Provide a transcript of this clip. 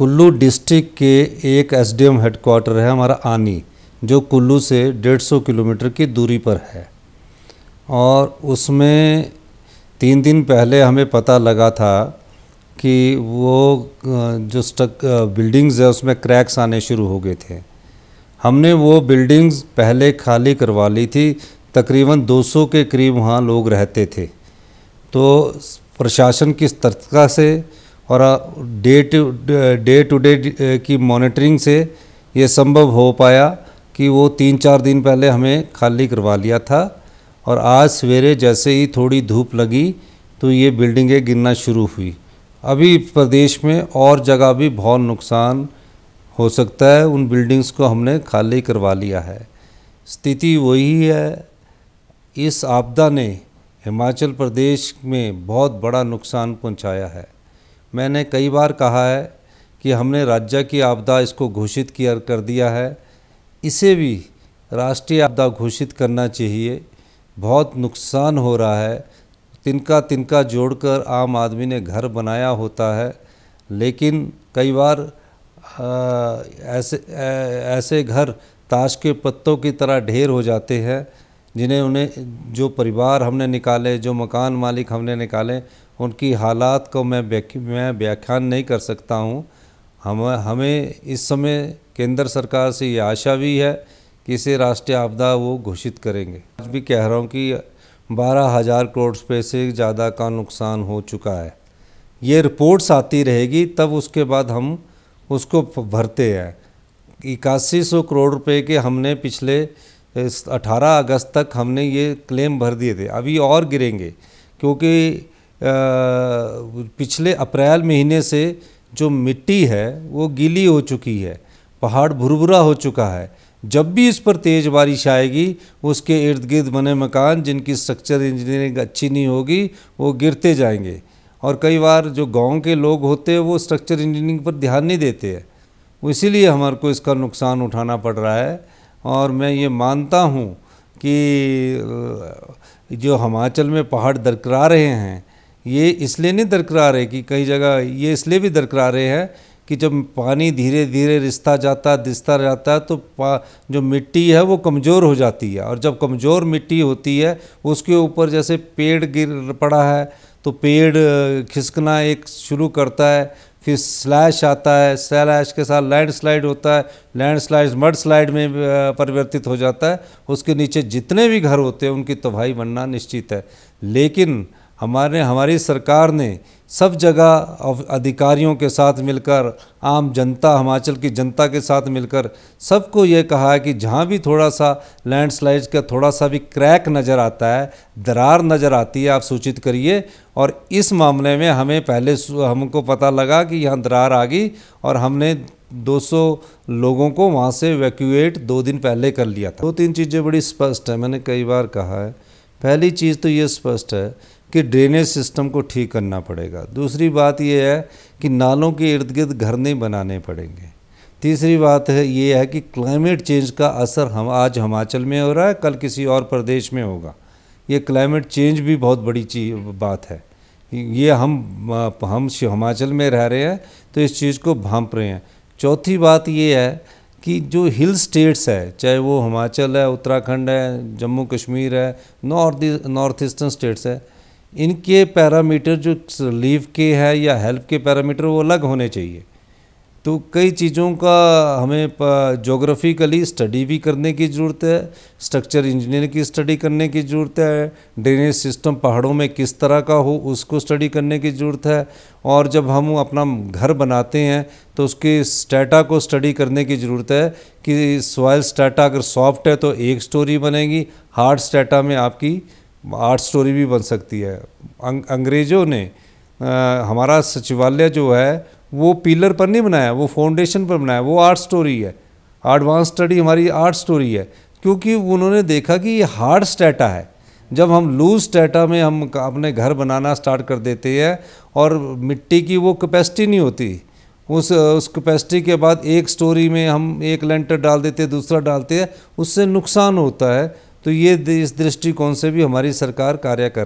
Kullu district के एक SDM headquarter है हमारा आनी जो कुल्लू से 150 किलोमीटर की दूरी पर है और उसमें तीन दिन पहले हमें पता लगा था कि वो जो स्टक बिल्डिंग्स है उसमें क्रैक्स आने शुरू हो गए थे हमने वो बिल्डिंग्स पहले खाली करवा ली थी तकरीबन 200 के करीब वहाँ लोग रहते थे तो प्रशासन की सतर्कता से और day to day to day की मॉनिटरिंग से ये संभव हो पाया कि वो तीन चार दिन पहले हमें खाली करवा लिया था और आज सवेरे जैसे ही थोड़ी धूप लगी तो ये बिल्डिंगें गिरना शुरू हुई अभी प्रदेश में और जगह भी बहुत नुकसान हो सकता है उन बिल्डिंग्स को हमने खाली करवा लिया है स्थिति वही है इस आपदा ने हिमाचल प्रदेश में बहुत बड़ा नुकसान पहुंचाया है मैंने कई बार कहा है कि हमने राज्य की आपदा इसको घोषित किया कर दिया है इसे भी राष्ट्रीय आपदा घोषित करना चाहिए बहुत नुकसान हो रहा है तिनका तिनका जोड़कर आम आदमी ने घर बनाया होता है लेकिन कई बार आ, ऐसे आ, ऐसे घर ताश के पत्तों की तरह ढेर हो जाते हैं जिन्हें उन्हें जो परिवार हमने निकाले जो मकान मालिक हमने निकाले उनकी हालात को मैं मैं व्याख्यान नहीं कर सकता हूँ हम हमें इस समय केंद्र सरकार से ये आशा भी है कि इसे राष्ट्रीय आपदा वो घोषित करेंगे आज भी कह रहा हूँ कि बारह हज़ार करोड़ रुपये से ज़्यादा का नुकसान हो चुका है ये रिपोर्ट्स आती रहेगी तब उसके बाद हम उसको भरते हैं इक्यासी सौ करोड़ रुपए के हमने पिछले इस 18 अगस्त तक हमने ये क्लेम भर दिए थे अभी और गिरेंगे क्योंकि पिछले अप्रैल महीने से जो मिट्टी है वो गीली हो चुकी है पहाड़ भुरभुरा हो चुका है जब भी इस पर तेज़ बारिश आएगी उसके इर्द गिर्द बने मकान जिनकी स्ट्रक्चर इंजीनियरिंग अच्छी नहीं होगी वो गिरते जाएंगे और कई बार जो गांव के लोग होते हैं वो स्ट्रक्चर इंजीनियरिंग पर ध्यान नहीं देते हैं इसीलिए हमारे को इसका नुकसान उठाना पड़ रहा है और मैं ये मानता हूँ कि जो हिमाचल में पहाड़ दरकरा रहे हैं ये इसलिए नहीं दरकरा रहे कि कई जगह ये इसलिए भी दरकरा रहे हैं कि जब पानी धीरे धीरे रिश्ता जाता है दिसता जाता है तो जो मिट्टी है वो कमज़ोर हो जाती है और जब कमज़ोर मिट्टी होती है उसके ऊपर जैसे पेड़ गिर पड़ा है तो पेड़ खिसकना एक शुरू करता है फिर स्लैश आता है स्लैश के साथ लैंड स्लाइड होता है लैंड स्लाइड मड स्लाइड में परिवर्तित हो जाता है उसके नीचे जितने भी घर होते हैं उनकी तबाही बनना निश्चित है लेकिन हमारे हमारी सरकार ने सब जगह अधिकारियों के साथ मिलकर आम जनता हिमाचल की जनता के साथ मिलकर सबको ये कहा है कि जहाँ भी थोड़ा सा लैंडस्लाइड का थोड़ा सा भी क्रैक नज़र आता है दरार नज़र आती है आप सूचित करिए और इस मामले में हमें पहले हमको पता लगा कि यहाँ दरार आ गई और हमने 200 लोगों को वहाँ से वैक्यूएट दो दिन पहले कर लिया था दो तीन चीज़ें बड़ी स्पष्ट है मैंने कई बार कहा है पहली चीज़ तो ये स्पष्ट है कि ड्रेनेज सिस्टम को ठीक करना पड़ेगा दूसरी बात यह है कि नालों के इर्द गिर्द घर नहीं बनाने पड़ेंगे तीसरी बात है ये है कि क्लाइमेट चेंज का असर हम आज हिमाचल में हो रहा है कल किसी और प्रदेश में होगा ये क्लाइमेट चेंज भी बहुत बड़ी चीज बात है ये हम हम हिमाचल में रह रहे हैं तो इस चीज़ को भांप रहे हैं चौथी बात ये है कि जो हिल स्टेट्स है चाहे वो हिमाचल है उत्तराखंड है जम्मू कश्मीर है नॉर्थ नॉर्थ ईस्टर्न स्टेट्स है इनके पैरामीटर जो रिलीफ के है या हेल्प के पैरामीटर वो अलग होने चाहिए तो कई चीज़ों का हमें जोग्राफिकली स्टडी भी करने की ज़रूरत है स्ट्रक्चर इंजीनियर की स्टडी करने की ज़रूरत है ड्रेनेज सिस्टम पहाड़ों में किस तरह का हो उसको स्टडी करने की ज़रूरत है और जब हम अपना घर बनाते हैं तो उसके स्टेटा को स्टडी करने की ज़रूरत है कि सॉयल स्टेटा अगर सॉफ्ट है तो एक स्टोरी बनेगी हार्ड स्टेटा में आपकी आठ स्टोरी भी बन सकती है अंग्रेज़ों ने आ, हमारा सचिवालय जो है वो पिलर पर नहीं बनाया वो फाउंडेशन पर बनाया वो आर्ट स्टोरी है एडवांस स्टडी हमारी आर्ट स्टोरी है क्योंकि उन्होंने देखा कि ये हार्ड स्टेटा है जब हम लूज स्टेटा में हम अपने घर बनाना स्टार्ट कर देते हैं और मिट्टी की वो कैपेसिटी नहीं होती उस उस कैपेसिटी के बाद एक स्टोरी में हम एक लेंटर डाल देते हैं दूसरा डालते हैं उससे नुकसान होता है तो ये इस दृष्टिकोण से भी हमारी सरकार कार्य कर